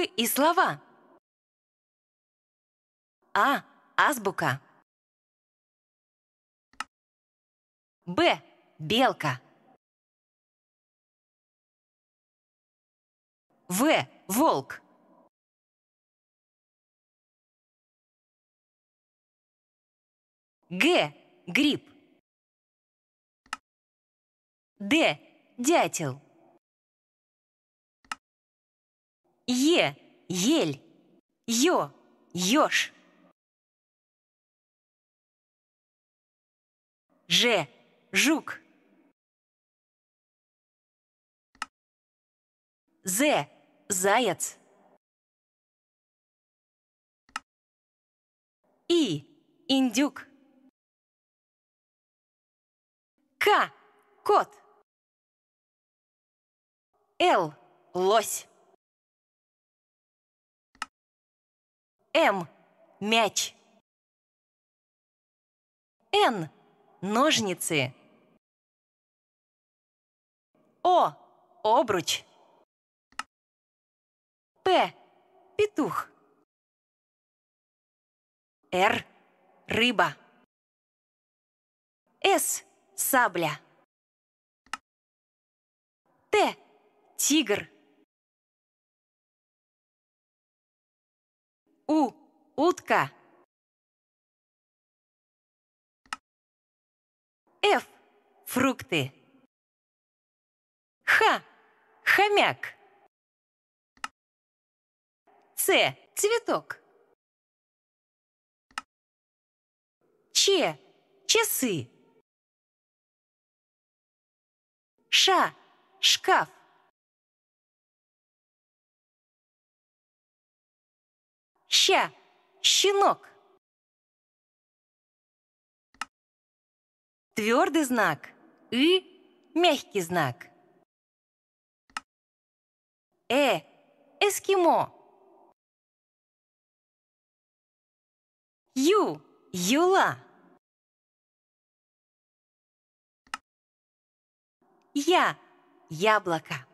буквы и слова. А. Азбука. Б. Белка. В. Волк. Г. Гриб. Д. Дятел. Е – ель. Ё – ёж. Ж – жук. З – заяц. И – индюк. К – кот. Л – лось. М. Мяч. Н. Ножницы. О. Обруч. П. Петух. Р. Рыба. С. Сабля. Т. Тигр. У! Утка! Ф! Фрукты! Х! Хомяк! С! Цветок! Ч! Часы! Ш Шкаф! Ща! Щенок! Твердый знак и мягкий знак. «Э» – эскимо. «Ю» – юла. «Я» – яблоко.